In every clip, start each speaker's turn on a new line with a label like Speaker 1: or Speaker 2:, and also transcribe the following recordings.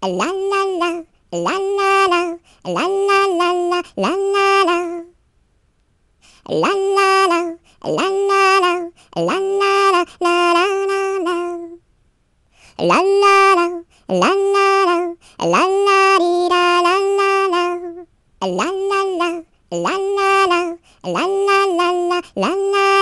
Speaker 1: La la la, la la la, la la la la, la la la. La la la, la la la, la la la, la la la la. La la la, la la la, la la dee la la la. La la la, la la la, la la la la, la la la.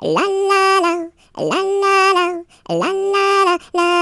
Speaker 1: La la la, la la la, la la la, la.